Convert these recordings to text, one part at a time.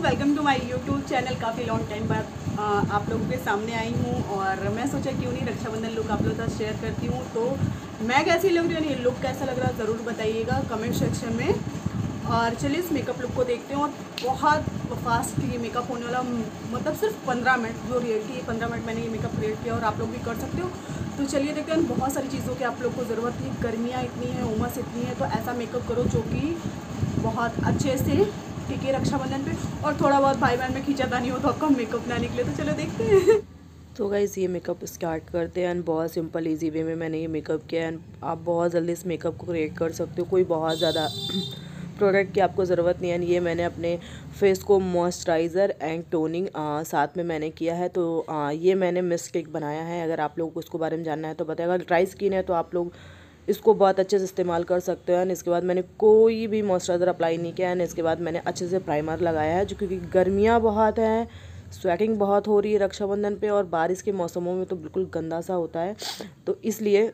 everyone welcome to my YouTube channel काफ़ी long time बाद आप लोगों के सामने आई हूँ और मैं सोचा क्यों नहीं रक्षाबंधन लुक आप लोगों के साथ शेयर करती हूँ तो मैं कैसी लग रही हूँ लुक कैसा लग रहा है ज़रूर बताइएगा कमेंट सेक्शन में और चलिए इस मेकअप लुक को देखते हैं और बहुत फास्ट ये मेकअप होने वाला मतलब सिर्फ पंद्रह मिनट जो रियलिटी है पंद्रह मिनट मैंने ये मेकअप क्रिएट किया और आप लोग भी कर सकते हो तो चलिए देखते हैं बहुत सारी चीज़ों की आप लोग को ज़रूरत है गर्मियाँ इतनी है उमस इतनी है तो ऐसा मेकअप करो जो कि बहुत अच्छे से ठीक है रक्षाबंधन पे और थोड़ा बहुत भाई बहन में खींचा था नहीं हो तो आपका मेकअप ना निकले तो चलो देखते हैं तो गाइज़ ये मेकअप स्टार्ट करते हैं एंड बहुत सिंपल इजी वे में मैंने ये मेकअप किया एंड आप बहुत जल्दी इस मेकअप को क्रिएट कर सकते हो कोई बहुत ज़्यादा प्रोडक्ट की आपको ज़रूरत नहीं है ये मैंने अपने फेस को मॉइस्चराइज़र एंड टोनिंग आ, साथ में मैंने किया है तो आ, ये मैंने मिस्टेक बनाया है अगर आप लोग उसको बारे में जानना है तो बताए अगर ड्राई स्किन है तो आप लोग इसको बहुत अच्छे से इस्तेमाल कर सकते हो एंड इसके बाद मैंने कोई भी मॉइस्चराइज़र अप्लाई नहीं किया एंड इसके बाद मैंने अच्छे से प्राइमर लगाया है जो क्योंकि गर्मियाँ बहुत हैं स्वेटिंग बहुत हो रही है रक्षाबंधन पे और बारिश के मौसमों में तो बिल्कुल गंदा सा होता है तो इसलिए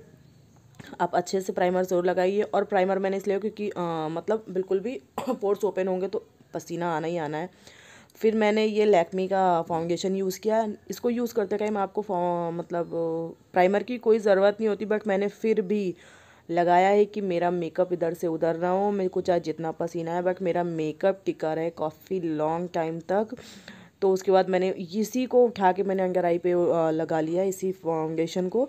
आप अच्छे से प्राइमर ज़रूर लगाइए और प्राइमर मैंने इसलिए क्योंकि आ, मतलब बिल्कुल भी पोर्ट्स ओपन होंगे तो पसीना आना ही आना है फिर मैंने ये लैक्मी का फाउंडेशन यूज़ किया इसको यूज़ करते टाइम आपको मतलब प्राइमर की कोई ज़रूरत नहीं होती बट मैंने फिर भी लगाया है कि मेरा मेकअप इधर से उधर ना हो मेरे को चाहे जितना पसीना है बट मेरा मेकअप टिका रहे काफ़ी लॉन्ग टाइम तक तो उसके बाद मैंने इसी को उठा के मैंने अंडर आई पे लगा लिया इसी फाउंडेशन को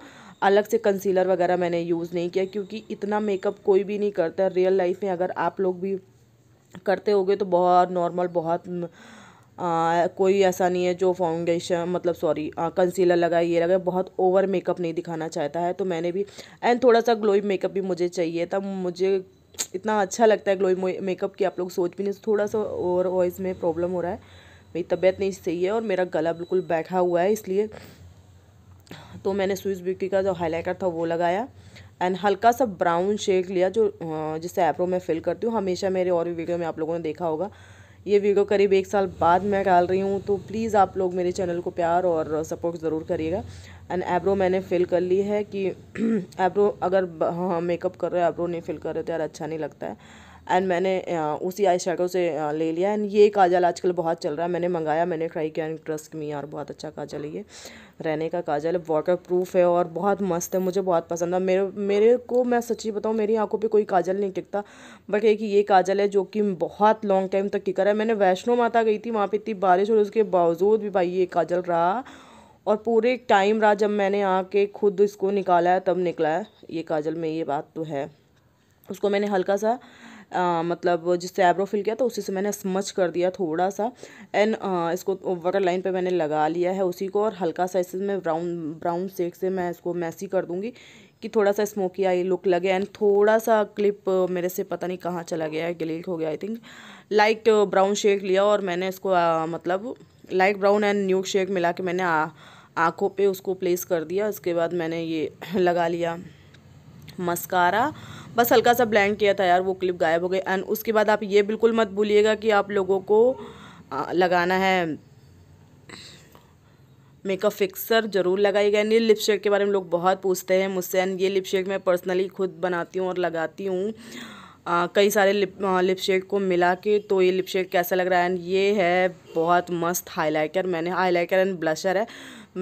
अलग से कंसीलर वगैरह मैंने यूज़ नहीं किया क्योंकि इतना मेकअप कोई भी नहीं करता रियल लाइफ में अगर आप लोग भी करते होगे तो बहुत नॉर्मल बहुत आ, कोई ऐसा नहीं है जो फाउंडेशन मतलब सॉरी कंसीलर लगा ये लगा बहुत ओवर मेकअप नहीं दिखाना चाहता है तो मैंने भी एंड थोड़ा सा ग्लोई मेकअप भी मुझे चाहिए था मुझे इतना अच्छा लगता है ग्लोई मेकअप की आप लोग सोच भी नहीं थोड़ा सा ओवर वॉइस में प्रॉब्लम हो रहा है मेरी तबीयत नहीं सही है और मेरा गला बिल्कुल बैठा हुआ है इसलिए तो मैंने स्विस ब्यूटी का जो हाईलाइटर था वो लगाया एंड हल्का सा ब्राउन शेड लिया जो जिससे एप्रो मैं फिल करती हूँ हमेशा मेरे और भी वीडियो में आप लोगों ने देखा होगा ये वीडियो करीब एक साल बाद मैं डाल रही हूँ तो प्लीज़ आप लोग मेरे चैनल को प्यार और सपोर्ट ज़रूर करिएगा एंड एब्रो मैंने फिल कर ली है कि एब्रो अगर हाँ मेकअप हाँ, कर रहे हैं एब्रो नहीं फिल कर रहे तो यार अच्छा नहीं लगता है एंड मैंने उसी आई शेडो से ले लिया एंड ये काजल आजकल बहुत चल रहा है मैंने मंगाया मैंने ट्राई किया एंड ट्रस्ट मी यार बहुत अच्छा काजल है ये रहने का काजल है वाटर प्रूफ है और बहुत मस्त है मुझे बहुत पसंद है मेरे मेरे को मैं सच्ची बताऊँ मेरी आंखों पे कोई काजल नहीं टिकता बट एक ये काजल है जो कि बहुत लॉन्ग टाइम तक टिका रहा है मैंने वैष्णो माता गई थी वहाँ पर इतनी बारिश और उसके बावजूद भी भाई ये काजल रहा और पूरे टाइम रहा जब मैंने आके खुद इसको निकाला है तब निकला है ये काजल में ये बात तो है उसको मैंने हल्का सा आ, मतलब जिससे एब्रो फिल किया था तो उसी से मैंने स्मच कर दिया थोड़ा सा एंड इसको वाटर लाइन पर मैंने लगा लिया है उसी को और हल्का सा इससे मैं ब्राउन ब्राउन सेक से मैं इसको मैसी कर दूँगी कि थोड़ा सा स्मोकी आई लुक लगे एंड थोड़ा सा क्लिप मेरे से पता नहीं कहाँ चला गया है डिलीट हो गया I think light brown shade लिया और मैंने इसको आ, मतलब light brown and nude shade मिला के मैंने आँखों पे उसको प्लेस कर दिया उसके बाद मैंने ये लगा लिया मस्कारा बस हल्का सा ब्लैंड किया था यार वो क्लिप गायब हो गई एंड उसके बाद आप ये बिल्कुल मत भूलिएगा कि आप लोगों को लगाना है मेकअप फिक्सर जरूर लगाइएगा एंड ये लिपस्टिक के बारे में लोग बहुत पूछते हैं मुझसे एंड ये लिपस्टिक मैं पर्सनली खुद बनाती हूँ और लगाती हूँ कई सारे लिप लिपस्टिक को मिला के तो ये लिपस्टिक कैसा लग रहा है एंड ये है बहुत मस्त हाईलाइटर मैंने हाइलाइटर एंड ब्लशर है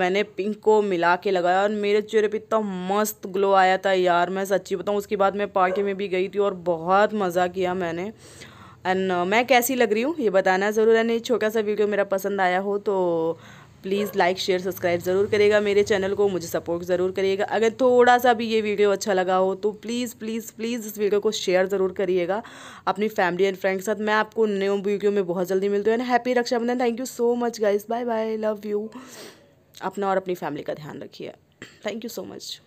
मैंने पिंक को मिला के लगाया और मेरे चेहरे पे इतना मस्त ग्लो आया था यार मैं सच्ची बताऊँ उसके बाद मैं पार्टी में भी गई थी और बहुत मज़ा किया मैंने एंड मैं कैसी लग रही हूँ ये बताना ज़रूर है नहीं छोटा सा वीडियो मेरा पसंद आया हो तो प्लीज़ लाइक शेयर सब्सक्राइब ज़रूर करेगा मेरे चैनल को मुझे सपोर्ट ज़रूर करिएगा अगर थोड़ा सा भी ये वीडियो अच्छा लगा हो तो प्लीज़ प्लीज़ प्लीज़ इस वीडियो को शेयर ज़रूर करिएगा अपनी फैमिली एंड फ्रेंड के साथ मैं आपको न्यू वीडियो में बहुत जल्दी मिलती हूँ and happy Rakshabandhan thank you so much guys bye bye love you अपना और अपनी फैमिली का ध्यान रखिए थैंक यू सो मच